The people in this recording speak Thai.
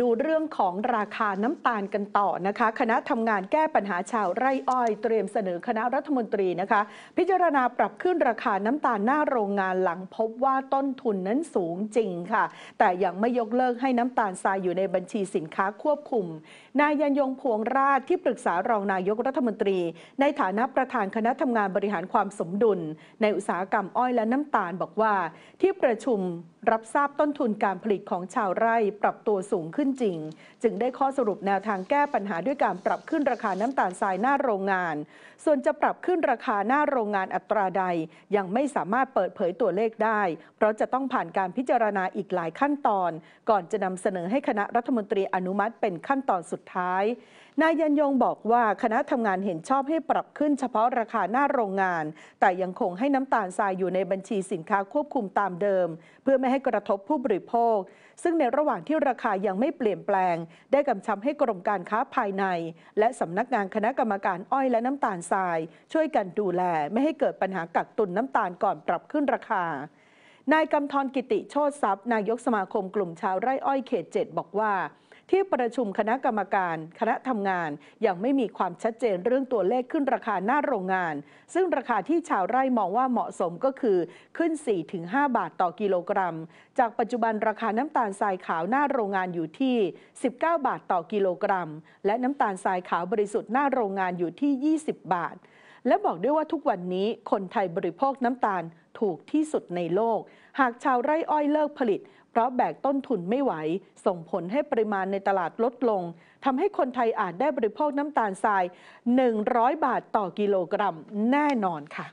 ดูเรื่องของราคาน้ำตาลกันต่อนะคะ คณะทำงานแก้ปัญหาชาวไร่อ้อย เตรียมเสนอคณะรัฐมนตรีนะคะ พิจารณาปรับขึ้นราคาน้ำตาลหน้าโรงงานหลังพบว่าต้นทุนนั้นสูงจริงค่ะ แต่ยังไม่ยกเลิกให้น้ำตาลทรายอยู่ในบัญชีสินค้าควบคุมนายยันยงพวงราชที่ปรึกษา รองนายกรัฐมนตรี ในฐานะประธานคณะทำงานบริหารความสมดุล ในอุตสาหกรรมอ้อยและน้ำตาลบอกว่า ที่ประชุมรับทราบต้นทุนการผลิตของชาวไร่ปรับตัวสูงขึ้นจริง จึงได้ข้อสรุปแนวทางแก้ปัญหาด้วยการปรับขึ้นราคาน้ำตาลทรายหน้าโรงงาน ส่วนจะปรับขึ้นราคาหน้าโรงงานอัตราใด ยังไม่สามารถเปิดเผยตัวเลขได้ เพราะจะต้องผ่านการพิจารณาอีกหลายขั้นตอน ก่อนจะนำเสนอให้คณะรัฐมนตรีอนุมัติเป็นขั้นตอนสุดท้ายนายยันยงบอกว่าคณะทำงานเห็นชอบให้ปรับขึ้น เฉพาะราคาหน้าโรงงาน แต่ยังคงให้น้ำตาลทรายอยู่ในบัญชีสินค้าควบคุมตามเดิม เพื่อไม่ให้กระทบผู้บริโภค ซึ่งในระหว่างที่ราคายังไม่เปลี่ยนแปลง ได้กำชับให้กรมการค้าภายใน และสำนักงานคณะกรรมการอ้อยและน้ำตาลทราย ช่วยกันดูแล ไม่ให้เกิดปัญหากักตุนน้ำตาลก่อนปรับขึ้นราคา นายกำธรกิติโชติทรัพย์ นายกสมาคมกลุ่มชาวไร่อ้อยเขต 7 บอกว่าที่ประชุมคณะกรรมการคณะทำงานยังไม่มีความชัดเจนเรื่องตัวเลขขึ้นราคาหน้าโรงงาน ซึ่งราคาที่ชาวไร่มองว่าเหมาะสมก็คือขึ้น4-5บาทต่อกิโลกรัม จากปัจจุบันราคาน้ำตาลทรายขาวหน้าโรงงานอยู่ที่ 19 บาทต่อกิโลกรัม และน้ำตาลทรายขาวบริสุทธิ์หน้าโรงงานอยู่ที่20บาทและบอกด้วยว่าทุกวันนี้ คนไทยบริโภคน้ำตาลถูกที่สุดในโลก หากชาวไร่อ้อยเลิกผลิต เพราะแบกต้นทุนไม่ไหว ส่งผลให้ปริมาณในตลาดลดลงทำให้คนไทยอาจได้บริโภคน้ำตาลทราย 100 บาทต่อกิโลกรัมแน่นอนค่ะ